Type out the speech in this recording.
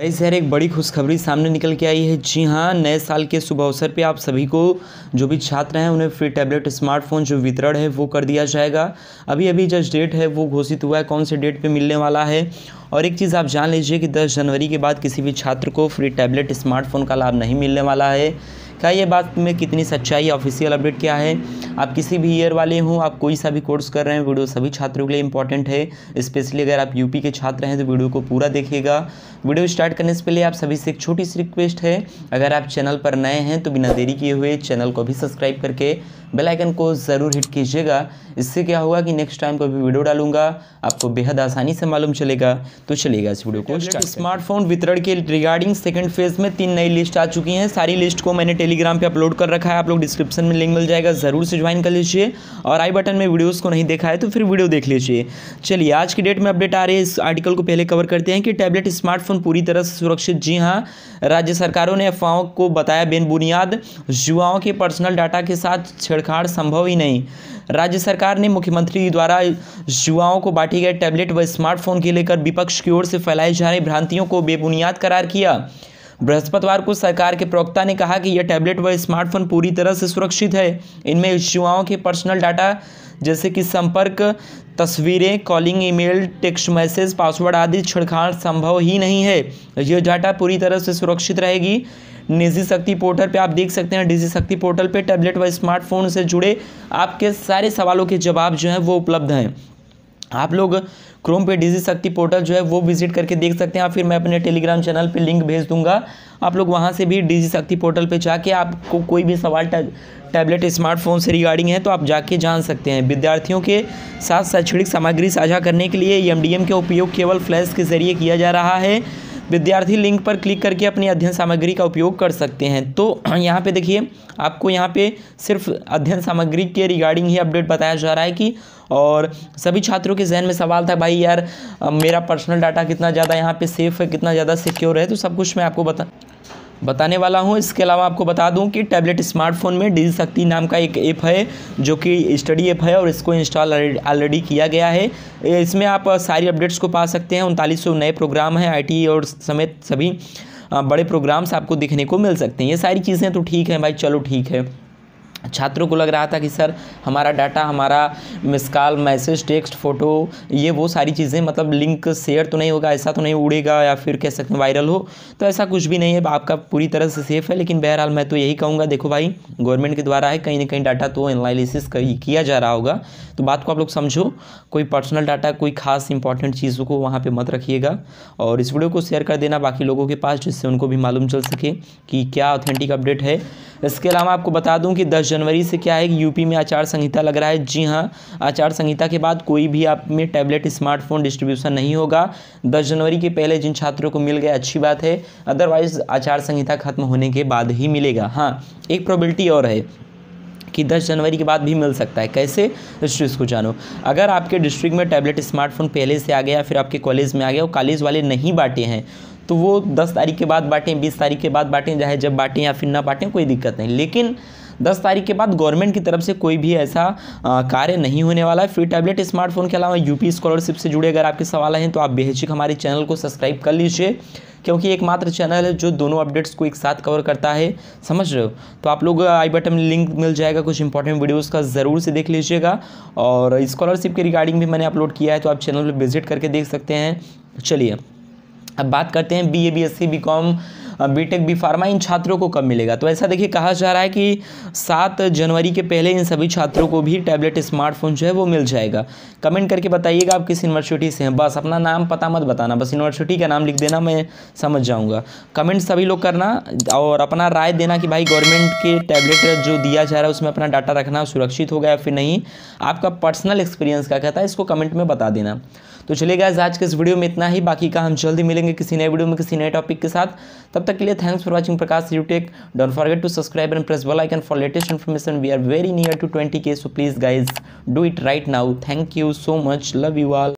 गई शहर एक बड़ी खुशखबरी सामने निकल के आई है जी हाँ नए साल के शुभ अवसर पे आप सभी को जो भी छात्र हैं उन्हें फ्री टैबलेट स्मार्टफोन जो वितरण है वो कर दिया जाएगा अभी अभी जस्ट डेट है वो घोषित हुआ है कौन से डेट पे मिलने वाला है और एक चीज़ आप जान लीजिए कि 10 जनवरी के बाद किसी भी छात्र को फ्री टैबलेट स्मार्टफोन का लाभ नहीं मिलने वाला है क्या ये बात में कितनी सच्चाई ऑफिशियल अपडेट क्या है आप किसी भी ईयर वाले हों आप कोई सा भी कोर्स कर रहे हैं वीडियो सभी छात्रों के लिए इंपॉर्टेंट है स्पेशली अगर आप यूपी के छात्र हैं तो वीडियो को पूरा देखिएगा वीडियो स्टार्ट करने से पहले आप सभी से एक छोटी सी रिक्वेस्ट है अगर आप चैनल पर नए हैं तो बिना देरी किए हुए चैनल को भी सब्सक्राइब करके बेल आइकन को ज़रूर हिट कीजिएगा इससे क्या होगा कि नेक्स्ट टाइम भी वीडियो डालूंगा आपको बेहद आसानी से मालूम चलेगा तो चलेगा इस वीडियो को स्मार्टफोन वितरण के रिगार्डिंग सेकेंड फेज में तीन नई लिस्ट आ चुकी हैं सारी लिस्ट को मैंने टेली टेलीग्राम पे अपलोड कर रखा है आप लोग डिस्क्रिप्शन में लिंक मिल जाएगा ज़रूर से ज्वाइन कर लीजिए और आई बटन में वीडियोस को नहीं देखा है तो फिर वीडियो देख लीजिए चलिए आज की डेट में अपडेट आ रही है इस आर्टिकल को पहले कवर करते हैं कि टैबलेट स्मार्टफोन पूरी तरह से सुरक्षित जी हाँ राज्य सरकारों ने अफवाहों को बताया बेनबुनियाद युवाओं के पर्सनल डाटा के साथ छेड़छाड़ संभव ही नहीं राज्य सरकार ने मुख्यमंत्री द्वारा युवाओं को बांटी गए टैबलेट व स्मार्टफोन के लेकर विपक्ष की ओर से फैलाई जा रही भ्रांतियों को बेबुनियाद करार किया बृहस्पतिवार को सरकार के प्रवक्ता ने कहा कि यह टैबलेट व स्मार्टफोन पूरी तरह से सुरक्षित है इनमें युवाओं के पर्सनल डाटा जैसे कि संपर्क तस्वीरें calling email text message password आदि छिड़खाड़ संभव ही नहीं है यह डाटा पूरी तरह से सुरक्षित रहेगी निजी शक्ति पोर्टल पे आप देख सकते हैं डिजी शक्ति पोर्टल पे टैबलेट व स्मार्टफोन से जुड़े आपके सारे सवालों के जवाब जो हैं वो उपलब्ध हैं आप लोग क्रोम पे डिजी शक्ति पोर्टल जो है वो विजिट करके देख सकते हैं आप फिर मैं अपने टेलीग्राम चैनल पे लिंक भेज दूंगा आप लोग वहाँ से भी डिजी शक्ति पोर्टल पे जाके आपको कोई भी सवाल टैबलेट स्मार्टफोन से रिगार्डिंग है तो आप जाके जान सकते हैं विद्यार्थियों के साथ शैक्षणिक सामग्री साझा करने के लिए ई के उपयोग केवल फ्लैश के ज़रिए किया जा रहा है विद्यार्थी लिंक पर क्लिक करके अपनी अध्ययन सामग्री का उपयोग कर सकते हैं तो यहाँ पे देखिए आपको यहाँ पे सिर्फ अध्ययन सामग्री के रिगार्डिंग ही अपडेट बताया जा रहा है कि और सभी छात्रों के जहन में सवाल था भाई यार मेरा पर्सनल डाटा कितना ज़्यादा यहाँ पे सेफ़ है कितना ज़्यादा सिक्योर है तो सब कुछ मैं आपको बता बताने वाला हूँ इसके अलावा आपको बता दूँ कि टैबलेट स्मार्टफोन में डिजी शक्ति नाम का एक ऐप है जो कि स्टडी ऐप है और इसको इंस्टॉल ऑलरेडी किया गया है इसमें आप सारी अपडेट्स को पा सकते हैं उनतालीस नए प्रोग्राम हैं आई और समेत सभी बड़े प्रोग्राम्स आपको देखने को मिल सकते हैं ये सारी चीज़ें तो ठीक हैं भाई चलो ठीक है छात्रों को लग रहा था कि सर हमारा डाटा हमारा miss call message text photo ये वो सारी चीज़ें मतलब लिंक शेयर तो नहीं होगा ऐसा तो नहीं उड़ेगा या फिर कह सकते हैं वायरल हो तो ऐसा कुछ भी नहीं है आपका पूरी तरह से सेफ़ है लेकिन बहरहाल मैं तो यही कहूँगा देखो भाई गवर्नमेंट के द्वारा है कहीं ना कहीं डाटा तो एनालिसिस किया जा रहा होगा तो बात को आप लोग समझो कोई पर्सनल डाटा कोई खास इंपॉर्टेंट चीज़ों को वहाँ पर मत रखिएगा और इस वीडियो को शेयर कर देना बाकी लोगों के पास जिससे उनको भी मालूम चल सके कि क्या ऑथेंटिक अपडेट है इसके अलावा आपको बता दूँ कि दस जनवरी से क्या है कि यूपी में आचार संहिता लग रहा है जी हाँ आचार संहिता के बाद कोई भी आप में टैबलेट स्मार्टफोन डिस्ट्रीब्यूशन नहीं होगा दस जनवरी के पहले जिन छात्रों को मिल गया अच्छी बात है अदरवाइज़ आचार संहिता खत्म होने के बाद ही मिलेगा हाँ एक प्रॉबिलिटी और है कि 10 जनवरी के बाद भी मिल सकता है कैसे इस चीज़ को जानो अगर आपके डिस्ट्रिक्ट में टैबलेट स्मार्टफोन पहले से आ गया फिर आपके कॉलेज में आ गया और कॉलेज वाले नहीं बांटे हैं तो वो 10 तारीख के बाद बांटें 20 तारीख के बाद बांटें चाहे जब बांटें या फिर ना बांटें कोई दिक्कत नहीं लेकिन दस तारीख के बाद गवर्नमेंट की तरफ से कोई भी ऐसा कार्य नहीं होने वाला है फ्री टैबलेट स्मार्टफोन के अलावा यूपी स्कॉलरशिप से जुड़े अगर आपके सवाल हैं तो आप बेहचिक हमारे चैनल को सब्सक्राइब कर लीजिए क्योंकि एकमात्र चैनल है जो दोनों अपडेट्स को एक साथ कवर करता है समझ रहे हो तो आप लोग आई बटन लिंक मिल जाएगा कुछ इंपॉर्टेंट वीडियोस का ज़रूर से देख लीजिएगा और स्कॉलरशिप के रिगार्डिंग भी मैंने अपलोड किया है तो आप चैनल पर विजिट करके देख सकते हैं चलिए अब बात करते हैं B A B S C B com B tech B pharma इन छात्रों को कब मिलेगा तो ऐसा देखिए कहा जा रहा है कि सात जनवरी के पहले इन सभी छात्रों को भी टैबलेट स्मार्टफोन जो है वो मिल जाएगा कमेंट करके बताइएगा आप किस यूनिवर्सिटी से हैं बस अपना नाम पता मत बताना बस यूनिवर्सिटी का नाम लिख देना मैं समझ जाऊँगा कमेंट सभी लोग करना और अपना राय देना कि भाई गवर्नमेंट के टैबलेट जो दिया जा रहा है उसमें अपना डाटा रखना सुरक्षित होगा या फिर नहीं आपका पर्सनल एक्सपीरियंस क्या कहता है इसको कमेंट में बता देना तो चलिए गाइज आज के इस वीडियो में इतना ही बाकी का हम जल्दी मिलेंगे किसी नए वीडियो में किसी नए टॉपिक के साथ तब तक के लिए thanks for watching Prakash U tech don't forget to subscribe and press bell like icon for latest information we are very near to twenty K so please guys do it right now thank you so much love you all